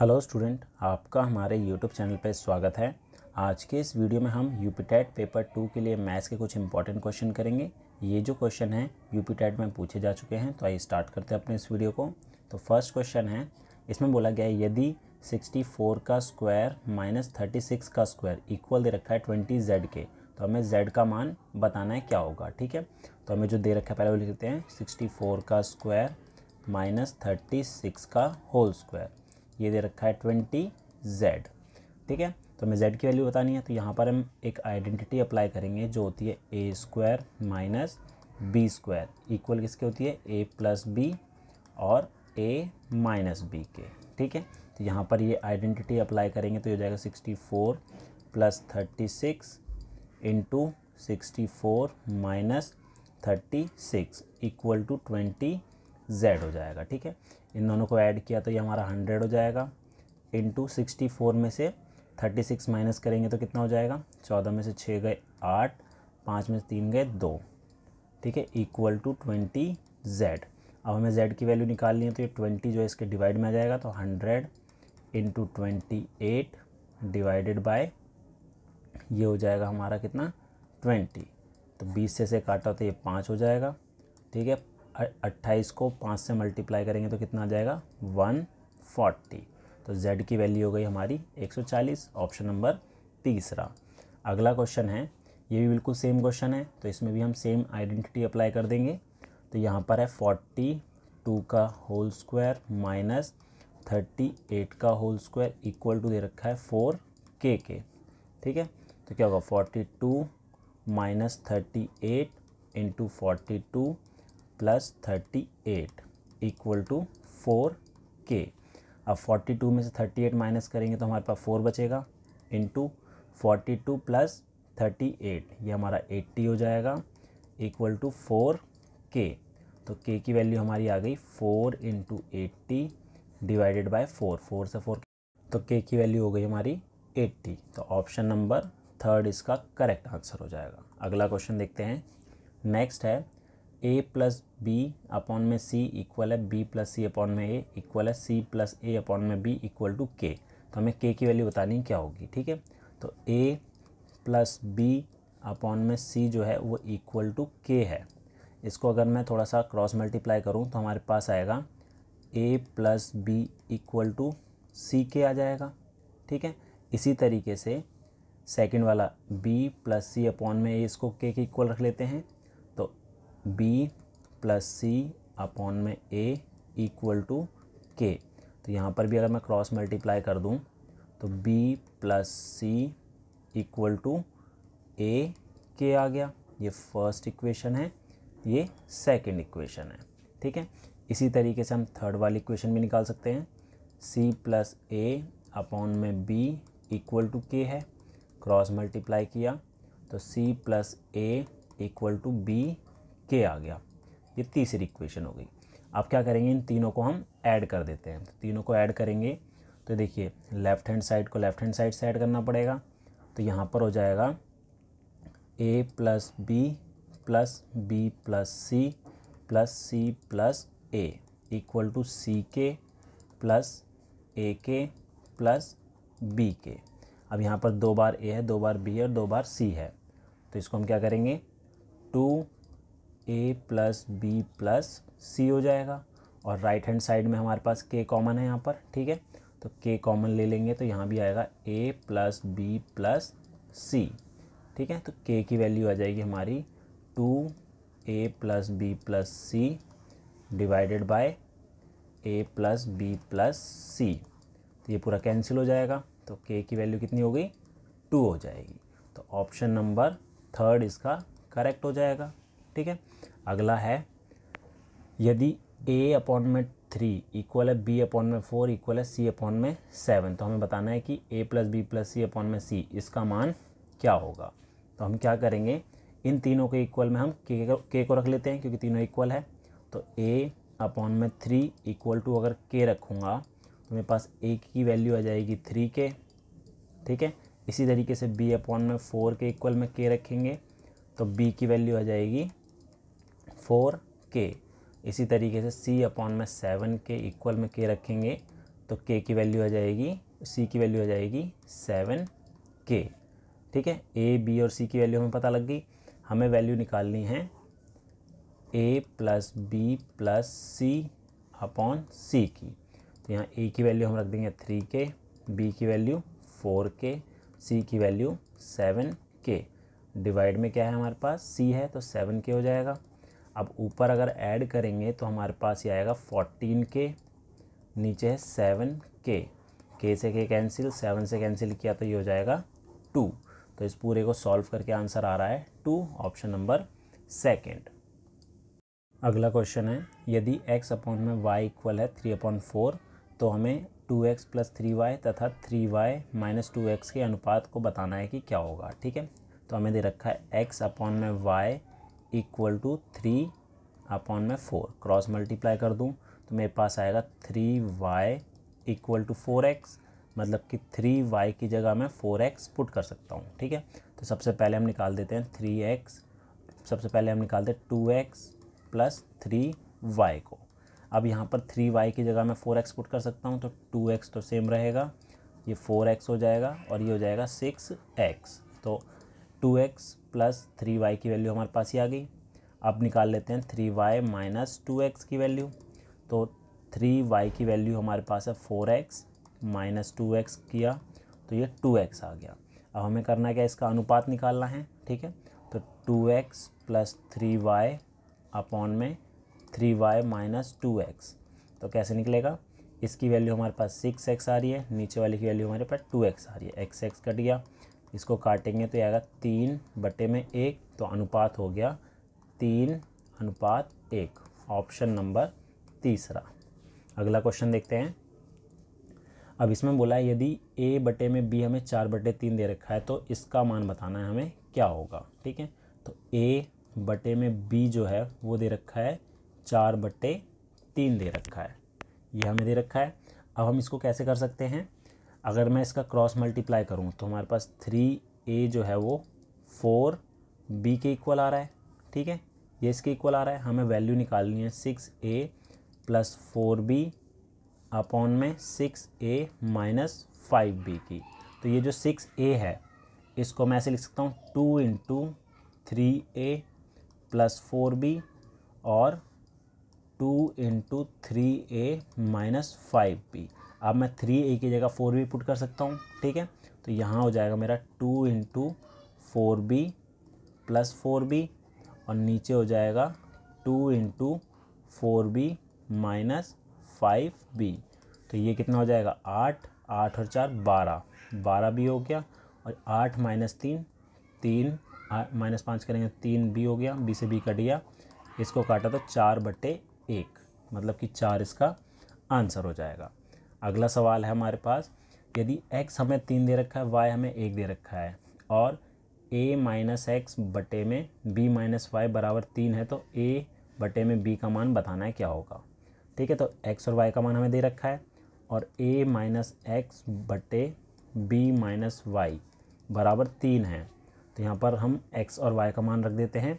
hello student आपका हमारे YouTube channel पर स्वागत है आज के इस वीडियो में हम यूपीटेट पेपर टू के लिए मैथ्स के कुछ इंपॉर्टेंट क्वेश्चन करेंगे ये जो क्वेश्चन है यूपीटेट में पूछे जा चुके हैं तो आइए स्टार्ट करते हैं अपने इस वीडियो को तो फर्स्ट क्वेश्चन है इसमें बोला गया है यदि 64 का स्क्वायर माइनस थर्टी का स्क्वायर इक्वल दे रखा है ट्वेंटी जेड के तो हमें जेड का मान बताना है क्या होगा ठीक है तो हमें जो दे रखा है पहले वो लिख देते हैं सिक्सटी का स्क्वायर माइनस थर्टी का होल स्क्वायर ये दे रखा है ट्वेंटी जेड ठीक है तो हमें जेड की वैल्यू बतानी है तो यहाँ पर हम एक आइडेंटिटी अप्लाई करेंगे जो होती है A square minus B square equal किसके होती है ए प्लस बी और ए माइनस बी के ठीक है तो यहाँ पर ये आइडेंटिटी अप्लाई करेंगे तो ये हो जाएगा sixty four plus thirty six into sixty four minus thirty six equal to twenty Z हो जाएगा ठीक है इन दोनों को ऐड किया तो ये हमारा हंड्रेड हो जाएगा इंटू सिक्सटी फोर में से थर्टी सिक्स माइनस करेंगे तो कितना हो जाएगा चौदह में से छः गए आठ पाँच में से तीन गए दो ठीक है इक्वल टू ट्वेंटी जेड अब हमें जेड की वैल्यू निकालनी है तो ये ट्वेंटी जो है इसके डिवाइड में आ जाएगा तो hundred into twenty eight divided by ये हो जाएगा हमारा कितना ट्वेंटी तो बीस से से काटा तो ये पाँच हो जाएगा ठीक है अट्ठाईस को पाँच से मल्टीप्लाई करेंगे तो कितना आ जाएगा वन फोर्टी तो z की वैल्यू हो गई हमारी 140 ऑप्शन नंबर तीसरा अगला क्वेश्चन है ये भी बिल्कुल सेम क्वेश्चन है तो इसमें भी हम सेम आइडेंटिटी अप्लाई कर देंगे तो यहाँ पर है 42 का होल स्क्वायर माइनस 38 का होल स्क्वायर इक्वल टू दे रखा है फोर के के ठीक है तो क्या होगा 42 two minus thirty eight into forty two plus thirty eight equal to four के अब फोर्टी टू में से थर्टी एट माइनस करेंगे तो हमारे पास फोर बचेगा into forty two plus thirty eight ये हमारा एट्टी हो जाएगा इक्वल टू फोर के तो के की वैल्यू हमारी आ गई four into eighty divided by four four से फोर तो के की वैल्यू हो गई हमारी एट्टी तो ऑप्शन नंबर थर्ड इसका करेक्ट आंसर हो जाएगा अगला क्वेश्चन देखते हैं नेक्स्ट है ए प्लस बी अपॉन में सी इक्वल है बी प्लस सी अपॉन में ए इक्वल है सी प्लस ए अपॉन में बी इक्वल टू के तो हमें के की वैल्यू बतानी क्या होगी ठीक है तो ए प्लस बी अपॉन में सी जो है वो इक्वल टू के है इसको अगर मैं थोड़ा सा क्रॉस मल्टीप्लाई करूँ तो हमारे पास आएगा A plus B equal to C K आ जाएगा ठीक है इसी तरीके से सेकंड वाला बी प्लस सी अपॉन में ए इसको के के इक्वल रख लेते हैं बी प्लस सी अपॉन में ए इक्वल टू के तो यहाँ पर भी अगर मैं क्रॉस मल्टीप्लाई कर दूँ तो B plus C equal to A K आ गया ये फर्स्ट इक्वेशन है ये सेकंड इक्वेशन है ठीक है इसी तरीके से हम थर्ड वाली इक्वेशन भी निकाल सकते हैं सी प्लस ए अपॉन में बी इक्वल टू के है क्रॉस मल्टीप्लाई किया तो C plus A equal to B K आ गया ये तीसरी इक्वेशन हो गई अब क्या करेंगे इन तीनों को हम ऐड कर देते हैं तो तीनों को ऐड करेंगे तो देखिए लेफ्ट हैंड साइड को लेफ्ट हैंड साइड से ऐड करना पड़ेगा तो यहाँ पर हो जाएगा A plus B plus B plus C plus C plus A equal to C K plus ए के प्लस बी के अब यहाँ पर दो बार ए है दो बार बी है और दो बार सी है तो इसको हम क्या करेंगे two A plus B plus C हो जाएगा और राइट हैंड साइड में हमारे पास के कॉमन है यहाँ पर ठीक है तो के कॉमन ले लेंगे तो यहाँ भी आएगा A plus B plus C ठीक है तो के की वैल्यू आ जाएगी हमारी two A plus B plus C divided by A plus B plus C तो ये पूरा कैंसिल हो जाएगा तो के की वैल्यू कितनी हो गई टू हो जाएगी तो ऑप्शन नंबर थर्ड इसका करेक्ट हो जाएगा ठीक है अगला है यदि ए अपॉन में थ्री इक्वल है बी अपॉन में फोर इक्वल है सी अपॉन में सेवन तो हमें बताना है कि A plus B plus C upon में सी इसका मान क्या होगा तो हम क्या करेंगे इन तीनों के इक्वल में हम के को, के को रख लेते हैं क्योंकि तीनों इक्वल है तो ए अपॉन में थ्री इक्वल टू अगर के रखूँगा तो मेरे पास ए की वैल्यू आ जाएगी थ्री के ठीक है इसी तरीके से बी अपॉन में फोर के इक्वल में के रखेंगे तो बी की वैल्यू आ जाएगी फोर के इसी तरीके से सी अपॉन में सेवन के इक्वल में के रखेंगे तो के की वैल्यू आ जाएगी सी की वैल्यू आ जाएगी सेवन के ठीक है ए बी और सी की वैल्यू हमें पता लग गई हमें वैल्यू निकालनी है A plus B plus C upon C की तो यहाँ ए की वैल्यू हम रख देंगे थ्री के बी की वैल्यू फोर के सी की वैल्यू सेवन के डिवाइड में क्या है हमारे पास सी है तो सेवन के हो जाएगा अब ऊपर अगर ऐड करेंगे तो हमारे पास ये आएगा फोर्टीन के नीचे है सेवन के के से के कैंसिल सेवन से कैंसिल किया तो ये हो जाएगा टू तो इस पूरे को सॉल्व करके आंसर आ रहा है टू ऑप्शन नंबर सेकेंड अगला क्वेश्चन है यदि x अपॉन में y इक्वल है थ्री अपॉन फोर तो हमें two X plus three Y तथा three Y minus two X के अनुपात को बताना है कि क्या होगा ठीक है तो हमें दे रखा है x अपॉन में y equal to three upon में फोर क्रॉस मल्टीप्लाई कर दूँ तो मेरे पास आएगा three Y equal to four X मतलब कि थ्री वाई की जगह मैं फ़ोर एक्स पुट कर सकता हूँ ठीक है तो सबसे पहले हम निकाल देते हैं थ्री एक्स सबसे पहले हम निकालते हैं two X plus three Y को अब यहाँ पर थ्री वाई की जगह मैं फ़ोर एक्स पुट कर सकता हूँ तो टू एक्स तो सेम रहेगा ये फ़ोर एक्स हो जाएगा और ये हो जाएगा सिक्स एक्स तो two X plus three Y की वैल्यू हमारे पास ही आ गई अब निकाल लेते हैं three Y minus two X की वैल्यू तो थ्री वाई की वैल्यू हमारे पास है four X minus two X किया तो ये टू एक्स आ गया अब हमें करना क्या इसका अनुपात निकालना है ठीक है तो two X plus three Y upon में three Y minus two X तो कैसे निकलेगा इसकी वैल्यू हमारे पास सिक्स एक्स आ रही है नीचे वाले की वैल्यू हमारे पास टू एक्स आ रही है एक्स एक्स कट गया इसको काटेंगे तो आएगा तीन बटे में एक तो अनुपात हो गया तीन अनुपात एक ऑप्शन नंबर तीसरा अगला क्वेश्चन देखते हैं अब इसमें बोला है यदि ए बटे में बी हमें चार बटे तीन दे रखा है तो इसका मान बताना है हमें क्या होगा ठीक है तो ए बटे में बी जो है वो दे रखा है चार बटे तीन दे रखा है ये हमें दे रखा है अब हम इसको कैसे कर सकते हैं अगर मैं इसका क्रॉस मल्टीप्लाई करूँ तो हमारे पास थ्री ए जो है वो फोर बी के इक्वल आ रहा है ठीक है ये इसके इक्वल आ रहा है हमें वैल्यू निकालनी है six A plus four B upon में six A minus five B की तो ये जो सिक्स ए है इसको मैं ऐसे लिख सकता हूँ two into three A plus four B और two into three A minus five B अब मैं थ्री ए की जगह फोर बी पुट कर सकता हूँ ठीक है तो यहाँ हो जाएगा मेरा two into four B plus four B और नीचे हो जाएगा two into four B minus five B तो ये कितना हो जाएगा आठ आठ और चार बारह बारह बी हो गया और आठ माइनस तीन तीन माइनस पाँच करेंगे तीन बी हो गया बी से बी कट गया इसको काटा तो चार बटे एक मतलब कि चार इसका आंसर हो जाएगा अगला सवाल है हमारे पास यदि एक्स हमें तीन दे रखा है वाई हमें एक दे रखा है और ए माइनस एक्स बटे में बी माइनस वाई बराबर तीन है तो ए बटे में बी का मान बताना है क्या होगा ठीक है तो एक्स और वाई का मान हमें दे रखा है और ए माइनस एक्स बटे बी माइनस वाई बराबर तीन है तो यहाँ पर हम एक्स और वाई का मान रख देते हैं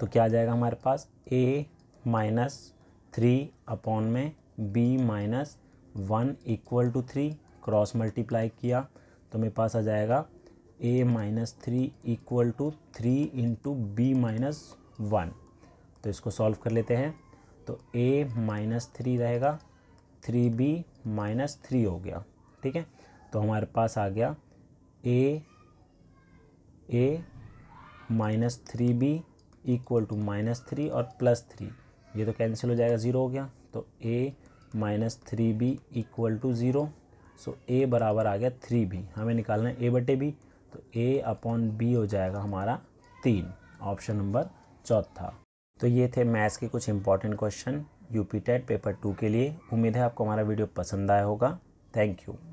तो क्या आ जाएगा हमारे पास ए माइनस थ्री अपॉन में B minus one equal to three cross multiply किया तो मेरे पास आ जाएगा A minus three equal to three into B minus one तो इसको सॉल्व कर लेते हैं तो ए माइनस थ्री रहेगा थ्री बी माइनस थ्री हो गया ठीक है तो हमारे पास आ गया A A minus three B equal to minus three और प्लस थ्री ये तो कैंसिल हो जाएगा ज़ीरो हो गया तो A minus three B equal to zero so A बराबर आ गया थ्री बी हमें निकालना है ए बटे बी तो ए अपॉन बी हो जाएगा हमारा तीन ऑप्शन नंबर चौथा तो ये थे मैथ्स के कुछ important question UP TET paper two के लिए उम्मीद है आपको हमारा वीडियो पसंद आया होगा थैंक यू